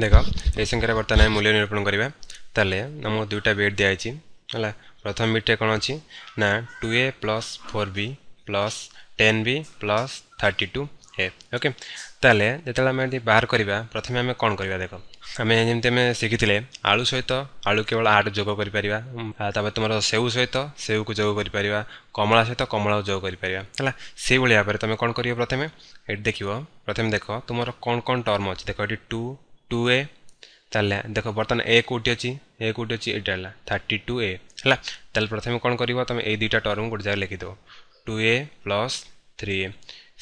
ଦେଖ ଏ ସଂଖ୍ୟାରେ ବର୍ତ୍ତମାନ ଆମେ ମୂଲ୍ୟ ନିରୂପଣ କରିବା ତାହେଲେ ଆମକୁ ଦୁଇଟା ବେଟ୍ ଦିଆହେଇଛି ହେଲା ପ୍ରଥମ ବିଟ୍ରେ କ'ଣ ଅଛି ନା two A plus four B plus ten B plus thirty two A okay ତାହେଲେ ଯେତେବେଳେ ଆମେ ଏମିତି ବାହାର କରିବା ପ୍ରଥମେ ଆମେ କ'ଣ କରିବା ଦେଖ ଆମେ ଯେମିତି ଆମେ ଶିଖିଥିଲେ ଆଳୁ ସହିତ ଆଳୁ କେବଳ ଆଠ ଯୋଗ କରିପାରିବା ତାପରେ ତୁମର ସେଉ ସହିତ ସେଉକୁ ଯୋଗ କରିପାରିବା କମଳା ସହିତ କମଳାକୁ ଯୋଗ କରିପାରିବା ହେଲା ସେଇଭଳି ଭାବରେ ତୁମେ କ'ଣ କରିବ ପ୍ରଥମେ ଏଠି ଦେଖିବ ପ୍ରଥମେ ଦେଖ ତୁମର କ'ଣ କ'ଣ ଟର୍ମ ଅଛି ଦେଖ ଏଠି ଟୁ ଟୁ ଏ ତାହେଲେ ଦେଖ ବର୍ତ୍ତମାନ ଏ କେଉଁଠି ଅଛି ଏ କେଉଁଠି ଅଛି ଏଇଟା ହେଲା ଥାର୍ଟି ଟୁ ଏ ହେଲା ତାହେଲେ ପ୍ରଥମେ କ'ଣ କରିବ ତୁମେ ଏଇ ଦୁଇଟା ଟର୍ମ ଗୋଟେ ଜାଗାରେ ଲେଖିଦେବ two A plus three A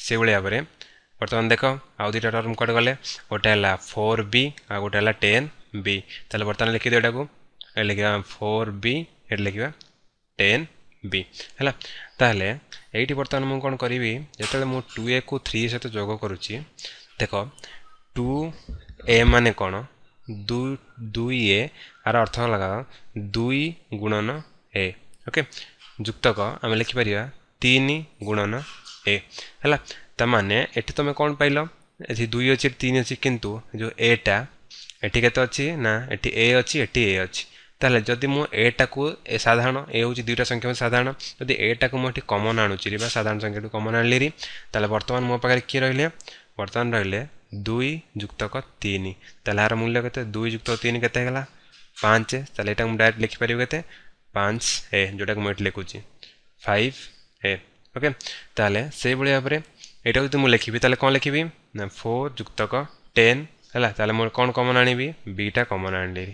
ସେଭଳି ଭାବରେ ବର୍ତ୍ତମାନ ଦେଖ ଆଉ ଦୁଇଟା ଟର୍ମ କୁଆଡ଼େ ଗଲେ ଗୋଟେ ହେଲା ଫୋର୍ ବି ଆଉ ଗୋଟେ ହେଲା ଟେନ୍ ବି ତାହେଲେ ବର୍ତ୍ତମାନ ଲେଖିଦିଅ ଏଟାକୁ ଲେଖିବା ଫୋର୍ ବି ଏଠି ଲେଖିବା ଟେନ୍ ବି ହେଲା ତାହେଲେ ଏଇଠି ବର୍ତ୍ତମାନ ମୁଁ କ'ଣ କରିବି ଯେତେବେଳେ ମୁଁ ଟୁ ଏକୁ ଥ୍ରୀ ସହିତ ଯୋଗ କରୁଛି ଦେଖ ଟୁ ଏ ମାନେ କ'ଣ দুই এ আর অর্থ লাগাও দুই গুণন এ ওকে যুক্তক আমি লিখিপারা তিন গুণন এ হল তা মানে এটি তুমি কম পাইল এটি দুই অছি তিন অছি কিন্তু যে এটা এটি কত অছি না এটি এ অছি এটি এ অছি তাহলে যদি মু এটাকু এ সাধারণ এ হচ্ছে দুইটা সংখ্যা মানে সাধারণ যদি এটাকু মু এটি কমন আনুচি বা সাধারণ সংখ্যাটি কমন আনলি তাহলে বর্তমান মো পাখে কি রহলে বর্তমান রহলে दुई जुक्तक तीन तेल यार मूल्य के दुई जुक्तक तीन के पाँच तेल यहाँ डायरेक्ट लिखिपर के पाँच ए जोटा कि मुझे लिखुची फाइव ए ओके ताल से भाव में यहाँ मुझे लिखी तेल कौन लिखी ना फोर जुक्तक टेन है मुझे कौन कमन आनबी बीटा कमन आनली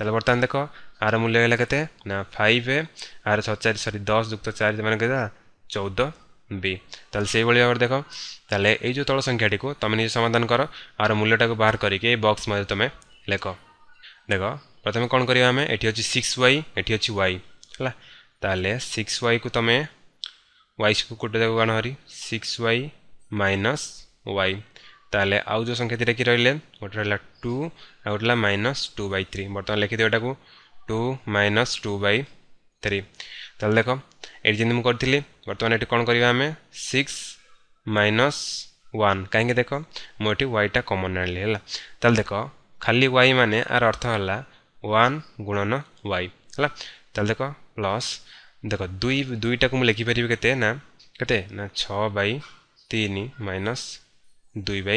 बर्तमान देख आर मूल्य के फाइव ए आर चार सरी दस जुक्त चार मैंने कहता चौदह बी तेल से भाव देख तेल ये तल संख्या को तुम निजे समाधान कर आर मूल्यटा को बाहर करके बक्स मैं तुम लेख देख प्रथम कौन करें ये सिक्स वाई ये अच्छी वाई है सिक्स वाई को तुम वाई सी कोटे देख कौन हरी सिक्स वाई माइनस वाई तेल आउ जो संख्या दीटा कि रही है गोटे रहा टू आ गोटे माइनस टू बै थ्री बर्तमान लिखिदेटा को two minus two by three तेल देख ये एट मुझे बर्तमान ये कौन करवा सिक्स माइनस वन कहीं देख मुझे वाईटा कमन आल देख खाली वाई मान यार अर्थ है वन गुणन वाई है देख प्लस देख दुई दुईटा को लिखिपरि के छाई तीन माइनस दुई बै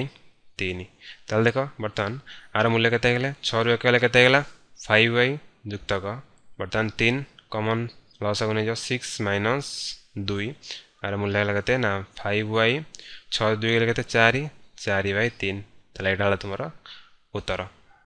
तीन तेल देख बर्तमान आर मूल्य के छु एक फाइव वाई युक्त बर्तमान तीन कमन प्लस आउने जाओ सिक्स माइनस दुई আর মূল্য গেলে কত না ফাইভ ওয়াই ছ দুই গেলে কত চারি চারি বাই তিন তাহলে এটা হলো তোমার উত্তর